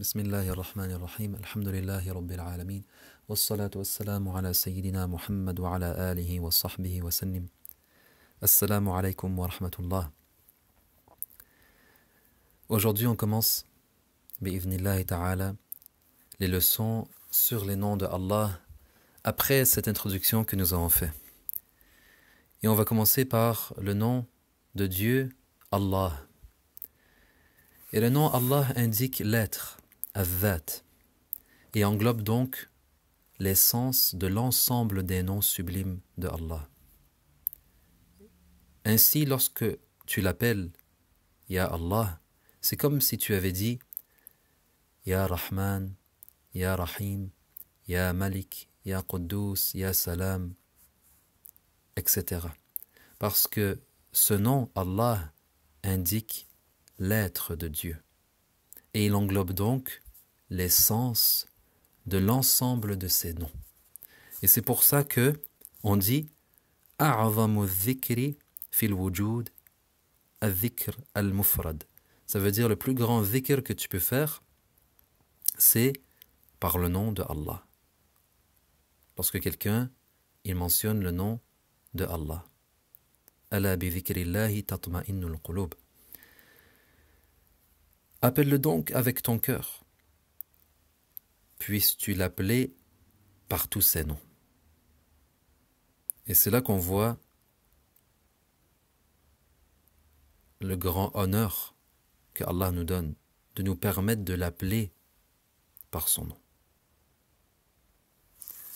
بسم rahim الرحمن Rabbil Alameen Wassalatu wassalamu ala Sayyidina Muhammad wa ala alihi wa sahbihi wa sallim Assalamu alaikum wa rahmatullah. Aujourd'hui, on commence, bi'ivnillahi ta'ala, les leçons sur les noms de Allah après cette introduction que nous avons faite. Et on va commencer par le nom de Dieu, Allah. Et le nom Allah indique l'être, Avat, et englobe donc l'essence de l'ensemble des noms sublimes de Allah. Ainsi, lorsque tu l'appelles Ya Allah, c'est comme si tu avais dit Ya Rahman, Ya Rahim, Ya Malik, Ya Quddus, Ya Salam, etc. Parce que ce nom, Allah, indique l'être de Dieu. Et il englobe donc l'essence de l'ensemble de ces noms. Et c'est pour ça que on dit fil wujud al-mufrad. Ça veut dire le plus grand dhikr que tu peux faire, c'est par le nom de Allah. Lorsque quelqu'un, il mentionne le nom de Allah. Ala bi tatma'innul qulub. Appelle-le donc avec ton cœur puisses-tu l'appeler par tous ses noms. Et c'est là qu'on voit le grand honneur qu'Allah nous donne de nous permettre de l'appeler par son nom.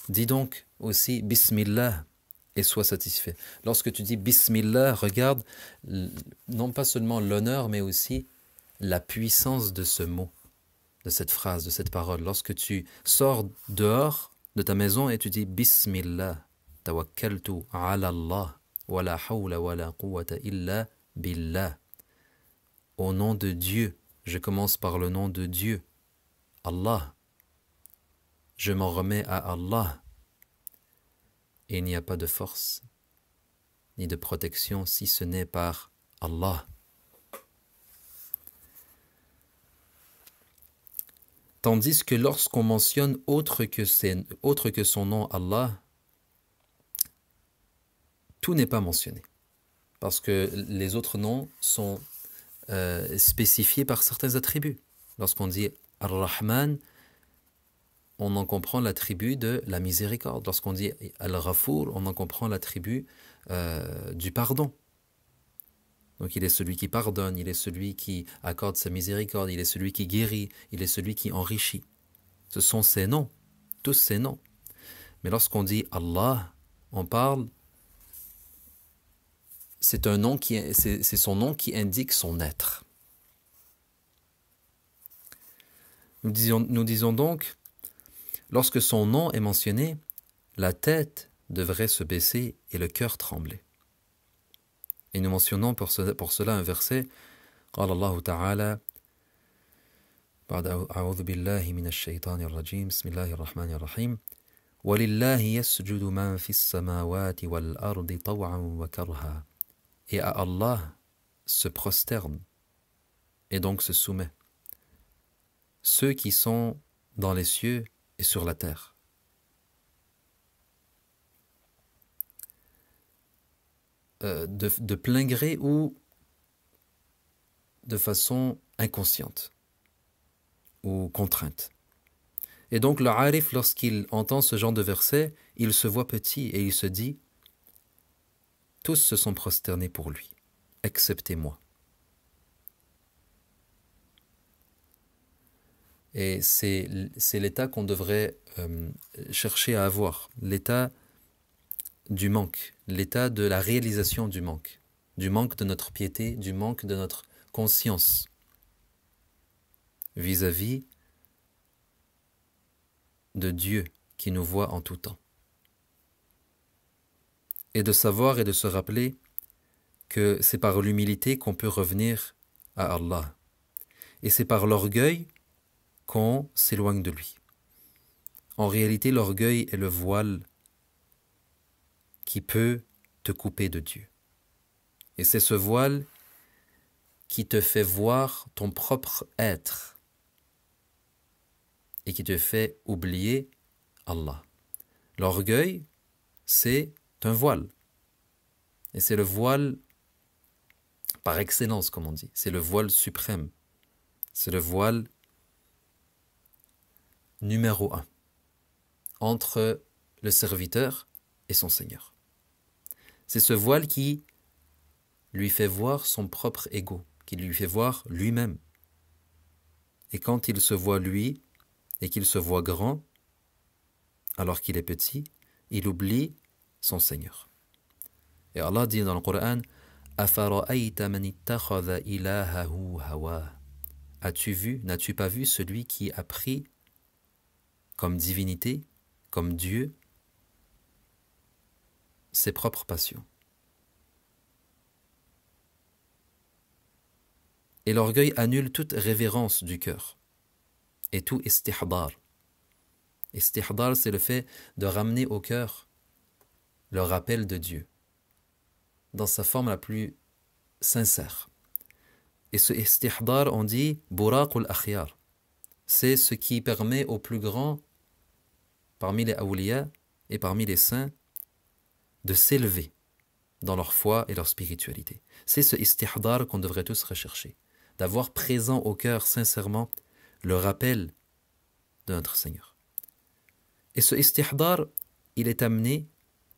Dis donc aussi Bismillah et sois satisfait. Lorsque tu dis Bismillah, regarde non pas seulement l'honneur, mais aussi la puissance de ce mot de cette phrase, de cette parole. Lorsque tu sors dehors de ta maison et tu dis Bismillah, tawakkaltu ala Allah, wa la hawla wa la quwwata illa billah. Au nom de Dieu, je commence par le nom de Dieu, Allah. Je m'en remets à Allah. il n'y a pas de force ni de protection si ce n'est par Allah. Tandis que lorsqu'on mentionne autre que, autre que son nom Allah, tout n'est pas mentionné. Parce que les autres noms sont euh, spécifiés par certains attributs. Lorsqu'on dit Ar-Rahman, on en comprend l'attribut de la miséricorde. Lorsqu'on dit al rafour on en comprend l'attribut euh, du pardon. Donc il est celui qui pardonne, il est celui qui accorde sa miséricorde, il est celui qui guérit, il est celui qui enrichit. Ce sont ses noms, tous ses noms. Mais lorsqu'on dit Allah, on parle, c'est un nom qui, c'est son nom qui indique son être. Nous disons, nous disons donc, lorsque son nom est mentionné, la tête devrait se baisser et le cœur trembler. Et nous mentionnons pour, cela un verset Allah se prosterne et donc se soumet ceux qui sont dans les cieux et sur la terre. Euh, de, de plein gré ou de façon inconsciente ou contrainte. Et donc le arif, lorsqu'il entend ce genre de verset, il se voit petit et il se dit Tous se sont prosternés pour lui, excepté moi. Et c'est l'état qu'on devrait euh, chercher à avoir, l'état du manque, l'état de la réalisation du manque, du manque de notre piété, du manque de notre conscience vis-à-vis de Dieu qui nous voit en tout temps. Et de savoir et de se rappeler que c'est par l'humilité qu'on peut revenir à Allah. Et c'est par l'orgueil qu'on s'éloigne de lui. En réalité, l'orgueil est le voile qui peut te couper de Dieu. Et c'est ce voile qui te fait voir ton propre être et qui te fait oublier Allah. L'orgueil, c'est un voile. Et c'est le voile par excellence, comme on dit. C'est le voile suprême. C'est le voile numéro un entre le serviteur et son Seigneur. C'est ce voile qui lui fait voir son propre ego, qui lui fait voir lui-même. Et quand il se voit lui, et qu'il se voit grand, alors qu'il est petit, il oublie son Seigneur. Et Allah dit dans le Coran, As-tu vu, n'as-tu pas vu celui qui a pris comme divinité, comme Dieu, ses propres passions. Et l'orgueil annule toute révérence du cœur et tout istihdar. Istihdar, c'est le fait de ramener au cœur le rappel de Dieu dans sa forme la plus sincère. Et ce istihdar, on dit buraqul akhyar. C'est ce qui permet au plus grand, parmi les awliya et parmi les saints, de s'élever dans leur foi et leur spiritualité. C'est ce istihdar qu'on devrait tous rechercher, d'avoir présent au cœur sincèrement le rappel de notre Seigneur. Et ce istihdar, il est amené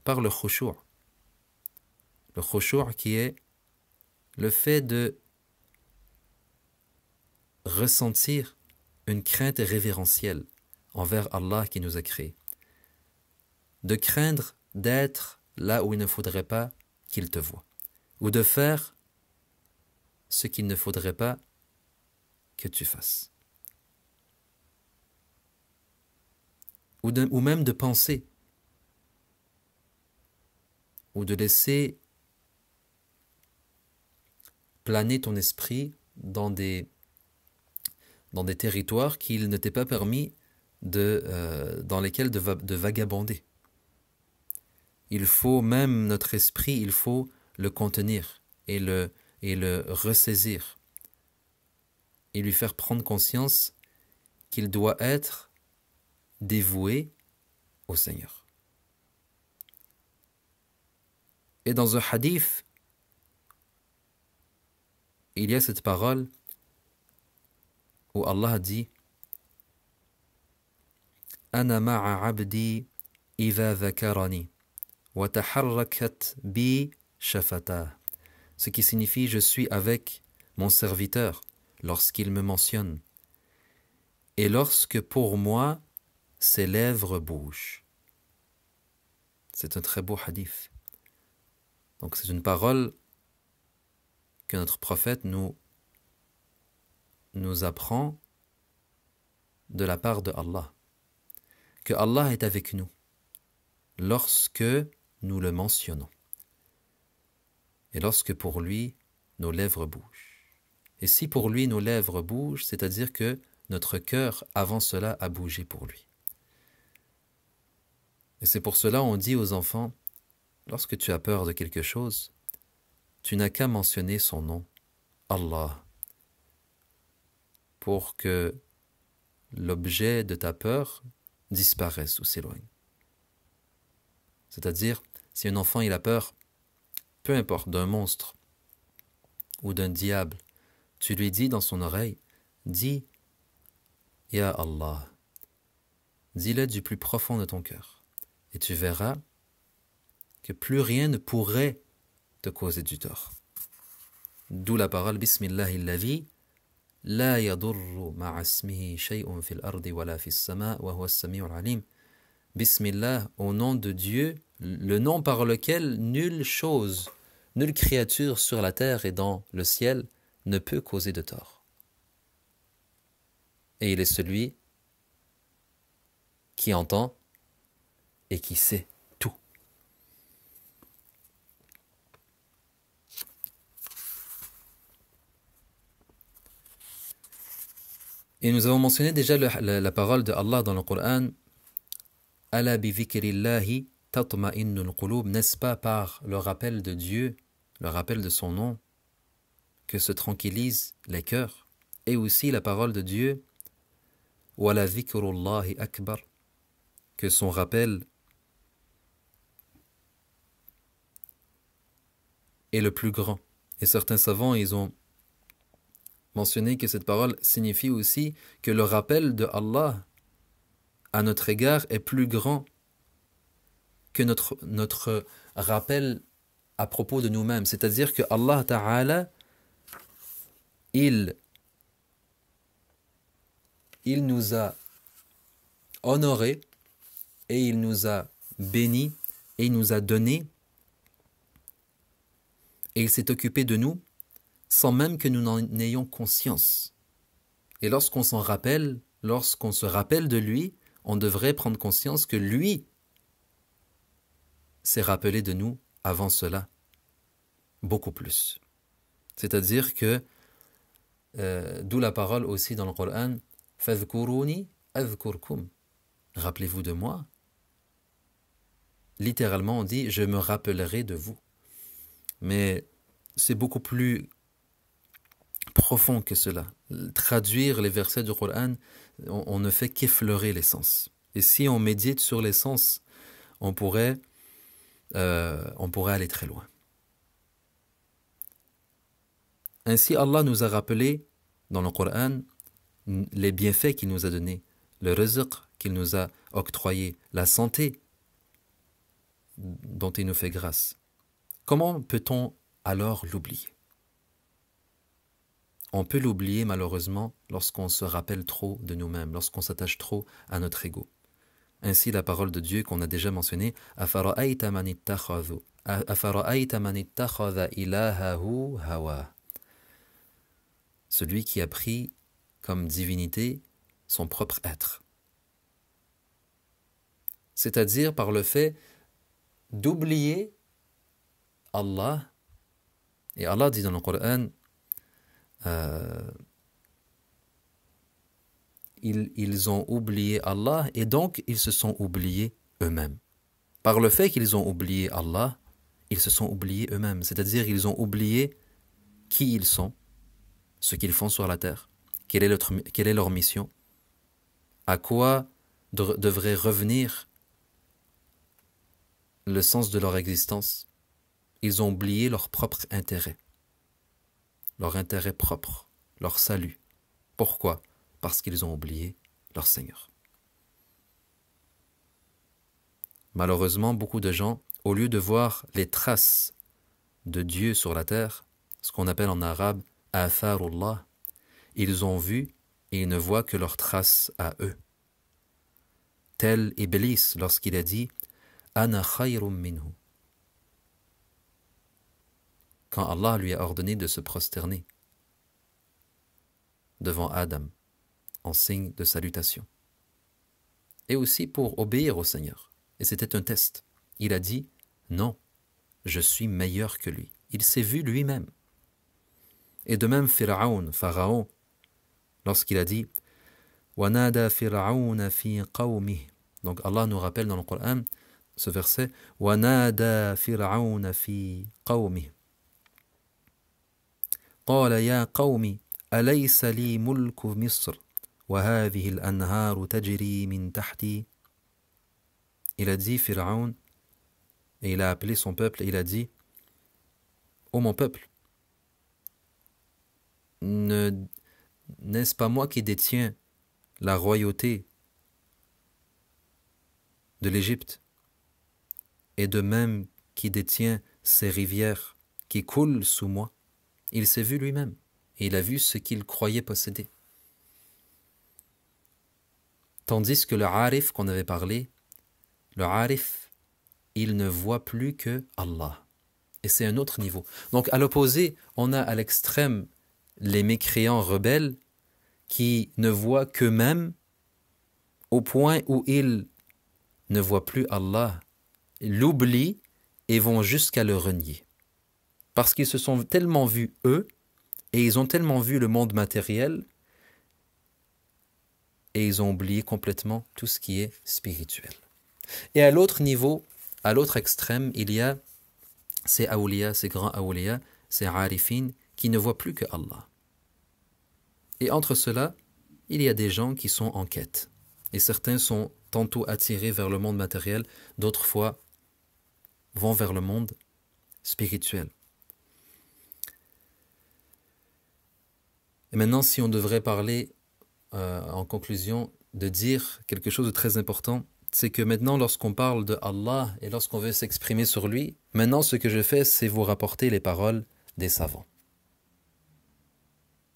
par le khushu'a. Le khushu'a qui est le fait de ressentir une crainte révérentielle envers Allah qui nous a créés, de craindre d'être là où il ne faudrait pas qu'il te voie, ou de faire ce qu'il ne faudrait pas que tu fasses, ou, même de penser, ou de laisser planer ton esprit dans des, dans des territoires qu'il ne t'est pas permis de, euh, dans lesquels de vagabonder il faut même notre esprit, il faut le contenir et le, et le ressaisir et lui faire prendre conscience qu'il doit être dévoué au Seigneur. Et dans un hadith, il y a cette parole où Allah dit Ana ma'a abdi iva dhakarani. وتحركت bi ce qui signifie je suis avec mon serviteur lorsqu'il me mentionne et lorsque pour moi ses lèvres bougent. C'est un très beau hadith. Donc c'est une parole que notre prophète nous, nous apprend de la part de Allah. Que Allah est avec nous lorsque nous le mentionnons. Et lorsque pour lui, nos lèvres bougent. Et si pour lui, nos lèvres bougent, c'est-à-dire que notre cœur, avant cela, a bougé pour lui. Et c'est pour cela on dit aux enfants, lorsque tu as peur de quelque chose, tu n'as qu'à mentionner son nom, Allah, pour que l'objet de ta peur disparaisse ou s'éloigne. C'est-à-dire, si un enfant il a peur, peu importe, d'un monstre ou d'un diable, tu lui dis dans son oreille, dis Ya Allah, dis-le du plus profond de ton cœur, et tu verras que plus rien ne pourrait te causer du tort. D'où la parole Bismillah il la yadurru shay'un fil ardi wa alim. Bismillah au nom de Dieu le nom par lequel nulle chose, nulle créature sur la terre et dans le ciel ne peut causer de tort. Et il est celui qui entend et qui sait tout. Et nous avons mentionné déjà la, parole de Allah dans le Coran. Allah bi n'est-ce pas par le rappel de Dieu, le rappel de son nom, que se tranquillisent les cœurs et aussi la parole de Dieu, wala dhikrullahi akbar, que son rappel est le plus grand. Et certains savants, ils ont mentionné que cette parole signifie aussi que le rappel de Allah à notre égard est plus grand que notre, notre rappel à propos de nous-mêmes. C'est-à-dire que Allah Ta'ala, il, il nous a honorés et il nous a bénis et il nous a donné et il s'est occupé de nous sans même que nous n'en ayons conscience. Et lorsqu'on s'en rappelle, lorsqu'on se rappelle de lui, on devrait prendre conscience que lui c'est rappelé de nous avant cela beaucoup plus. C'est-à-dire que, euh, d'où la parole aussi dans le Coran, Fazkuruni Azkurkum, Rappelez-vous de moi. Littéralement, on dit Je me rappellerai de vous. Mais c'est beaucoup plus profond que cela. Traduire les versets du Coran, on, on ne fait qu'effleurer l'essence. Et si on médite sur l'essence, on pourrait euh, on pourrait aller très loin. Ainsi, Allah nous a rappelé dans le Coran les bienfaits qu'il nous a donnés, le rizq qu'il nous a octroyé, la santé dont il nous fait grâce. Comment peut-on alors l'oublier On peut l'oublier malheureusement lorsqu'on se rappelle trop de nous-mêmes, lorsqu'on s'attache trop à notre ego. Ainsi, la parole de Dieu qu'on a déjà mentionnée, celui qui a pris comme divinité son propre être. C'est-à-dire par le fait d'oublier Allah. Et Allah dit dans le Coran, euh, ils, ont oublié Allah et donc ils se sont oubliés eux-mêmes. Par le fait qu'ils ont oublié Allah, ils se sont oubliés eux-mêmes, c'est-à-dire ils ont oublié qui ils sont, ce qu'ils font sur la terre, quelle est leur, mission, à quoi devrait revenir le sens de leur existence. Ils ont oublié leur propre intérêt, leur intérêt propre, leur salut. Pourquoi parce qu'ils ont oublié leur Seigneur. Malheureusement, beaucoup de gens, au lieu de voir les traces de Dieu sur la terre, ce qu'on appelle en arabe Afarullah », ils ont vu et ils ne voient que leurs traces à eux. Tel Iblis lorsqu'il a dit Ana khayrum Quand Allah lui a ordonné de se prosterner devant Adam, en signe de salutation. Et aussi pour obéir au Seigneur. Et c'était un test. Il a dit, non, je suis meilleur que lui. Il s'est vu lui-même. Et de même Pharaon, Pharaon, lorsqu'il a dit, Wanada fi Donc Allah nous rappelle dans le Coran ce verset, Wanada Pharaon fi qawmih. Il a dit Pharaon, et il a appelé son peuple, il a dit Ô mon peuple, n'est-ce pas moi qui détiens la royauté de l'Égypte, et de même qui détient ces rivières qui coulent sous moi. Il s'est vu lui-même, et il a vu ce qu'il croyait posséder. Tandis que le arif qu'on avait parlé, le arif, il ne voit plus que Allah. Et c'est un autre niveau. Donc à l'opposé, on a à l'extrême les mécréants rebelles qui ne voient qu'eux-mêmes au point où ils ne voient plus Allah, l'oublient et vont jusqu'à le renier. Parce qu'ils se sont tellement vus eux, et ils ont tellement vu le monde matériel, et ils ont oublié complètement tout ce qui est spirituel. Et à l'autre niveau, à l'autre extrême, il y a ces awliya, ces grands awliya, ces arifin qui ne voient plus que Allah. Et entre cela, il y a des gens qui sont en quête. Et certains sont tantôt attirés vers le monde matériel, d'autres fois vont vers le monde spirituel. Et maintenant, si on devrait parler euh, en conclusion, de dire quelque chose de très important. C'est que maintenant, lorsqu'on parle de Allah et lorsqu'on veut s'exprimer sur lui, maintenant, ce que je fais, c'est vous rapporter les paroles des savants.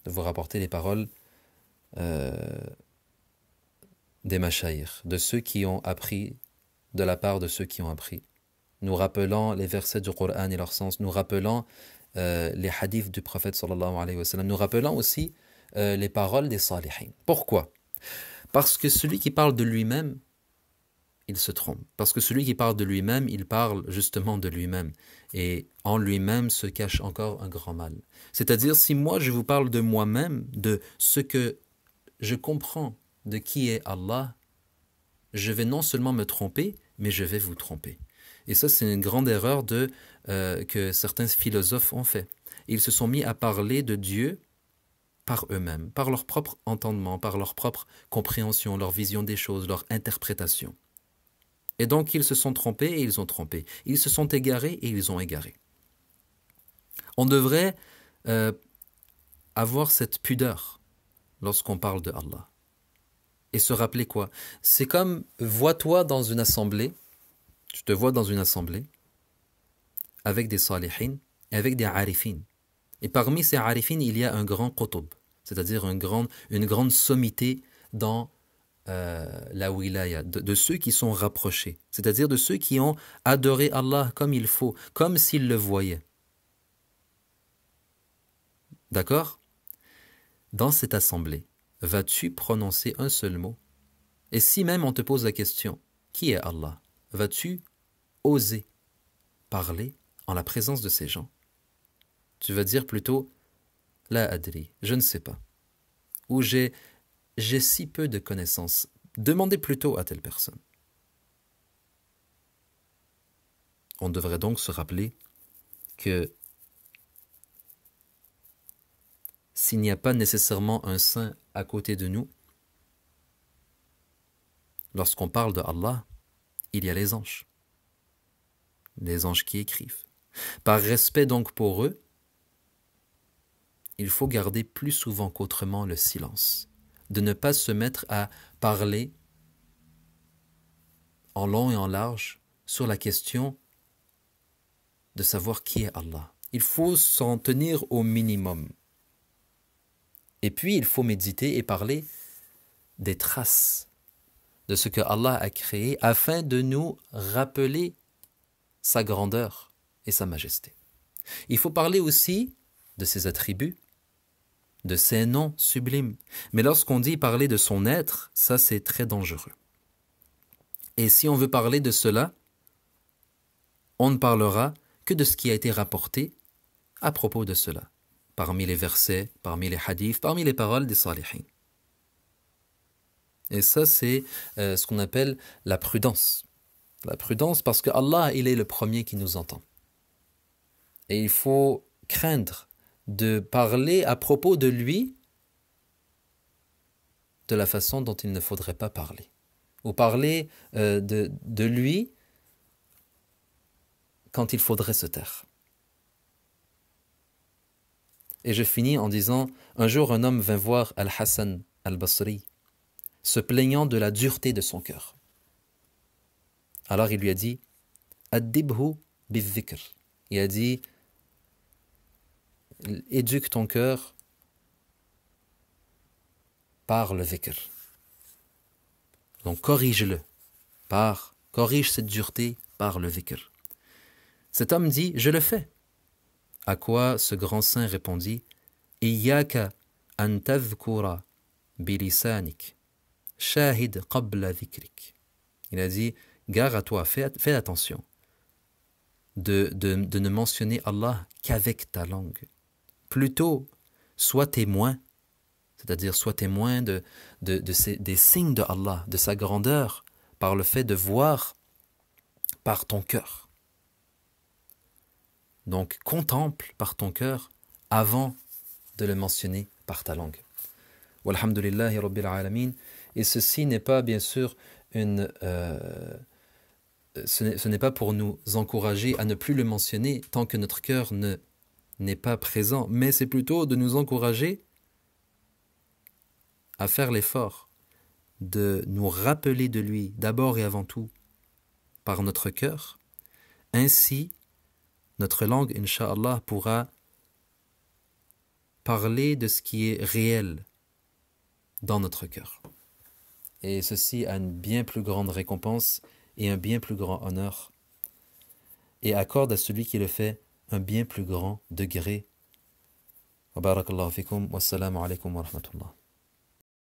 De vous rapporter les paroles euh, des machaïrs, de ceux qui ont appris, de la part de ceux qui ont appris, nous rappelant les versets du Coran et leur sens, nous rappelant euh, les hadiths du prophète sallallahu alayhi wa sallam, nous rappelons aussi euh, les paroles des salihin. Pourquoi Parce que celui qui parle de lui-même, il se trompe. Parce que celui qui parle de lui-même, il parle justement de lui-même. Et en lui-même se cache encore un grand mal. C'est-à-dire, si moi je vous parle de moi-même, de ce que je comprends de qui est Allah, je vais non seulement me tromper, mais je vais vous tromper. Et ça, c'est une grande erreur de, euh, que certains philosophes ont fait. Ils se sont mis à parler de Dieu par eux-mêmes, par leur propre entendement, par leur propre compréhension, leur vision des choses, leur interprétation. Et donc ils se sont trompés et ils ont trompé. Ils se sont égarés et ils ont égaré. On devrait euh, avoir cette pudeur lorsqu'on parle de Allah. Et se rappeler quoi C'est comme vois-toi dans une assemblée, tu te vois dans une assemblée avec des salihin et avec des arifines. Et parmi ces arifines, il y a un grand qutb, c'est-à-dire une grande, sommité dans euh, la wilaya, de, de, ceux qui sont rapprochés, c'est-à-dire de ceux qui ont adoré Allah comme il faut, comme s'ils le voyaient. D'accord Dans cette assemblée, vas-tu prononcer un seul mot Et si même on te pose la question, qui est Allah Vas-tu oser parler en la présence de ces gens tu vas dire plutôt La adri, je ne sais pas. Ou j'ai j'ai si peu de connaissances. Demandez plutôt à telle personne. On devrait donc se rappeler que s'il n'y a pas nécessairement un saint à côté de nous, lorsqu'on parle de Allah, il y a les anges. Les anges qui écrivent. Par respect donc pour eux, il faut garder plus souvent qu'autrement le silence, de ne pas se mettre à parler en long et en large sur la question de savoir qui est Allah. Il faut s'en tenir au minimum. Et puis, il faut méditer et parler des traces de ce que Allah a créé afin de nous rappeler sa grandeur et sa majesté. Il faut parler aussi de ses attributs de ses noms sublimes. Mais lorsqu'on dit parler de son être, ça c'est très dangereux. Et si on veut parler de cela, on ne parlera que de ce qui a été rapporté à propos de cela, parmi les versets, parmi les hadiths, parmi les paroles des salihins. Et ça, c'est euh, ce qu'on appelle la prudence. La prudence parce que Allah, il est le premier qui nous entend. Et il faut craindre de parler à propos de lui de la façon dont il ne faudrait pas parler, ou parler euh, de, lui quand il faudrait se taire. Et je finis en disant, un jour un homme vint voir Al-Hassan al-Basri, se plaignant de la dureté de son cœur. Alors il lui a dit, bi Il a dit, éduque ton cœur par le vikr. Donc corrige-le par corrige cette dureté par le vikr. Cet homme dit je le fais. À quoi ce grand saint répondit Iyaka bilisanik shahid Il a dit gare à toi, fais, fais attention de ne mentionner Allah qu'avec ta langue plutôt sois témoin, c'est-à-dire sois témoin de, des signes de Allah, de sa grandeur, par le fait de voir par ton cœur. Donc contemple par ton cœur avant de le mentionner par ta langue. Et ceci n'est pas bien sûr une... Euh, ce n'est pas pour nous encourager à ne plus le mentionner tant que notre cœur ne n'est pas présent, mais c'est plutôt de nous encourager à faire l'effort de nous rappeler de lui d'abord et avant tout par notre cœur. Ainsi, notre langue, inshallah, pourra parler de ce qui est réel dans notre cœur. Et ceci a une bien plus grande récompense et un bien plus grand honneur et accorde à celui qui le fait un bien plus grand degré. Wa barakallahu fikum, wassalamu alaikum wa rahmatullah.